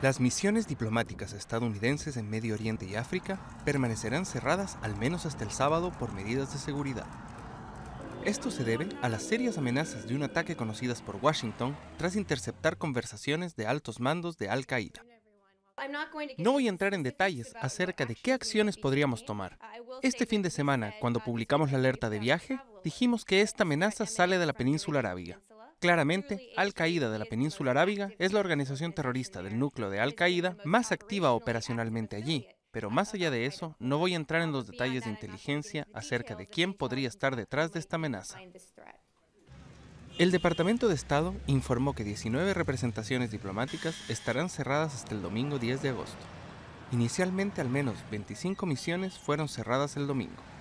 Las misiones diplomáticas estadounidenses en Medio Oriente y África permanecerán cerradas al menos hasta el sábado por medidas de seguridad. Esto se debe a las serias amenazas de un ataque conocidas por Washington tras interceptar conversaciones de altos mandos de Al-Qaeda. No voy a entrar en detalles acerca de qué acciones podríamos tomar. Este fin de semana, cuando publicamos la alerta de viaje, dijimos que esta amenaza sale de la península arábiga. Claramente, Al-Qaeda de la península arábiga es la organización ¿eh? terrorista del núcleo de Al-Qaeda más activa operacionalmente allí, pero más allá de eso, no voy a entrar en los detalles de inteligencia acerca de quién podría estar detrás de esta amenaza. El Departamento de Estado informó que 19 representaciones diplomáticas estarán cerradas hasta el domingo 10 de agosto. Inicialmente al menos 25 misiones fueron cerradas el domingo,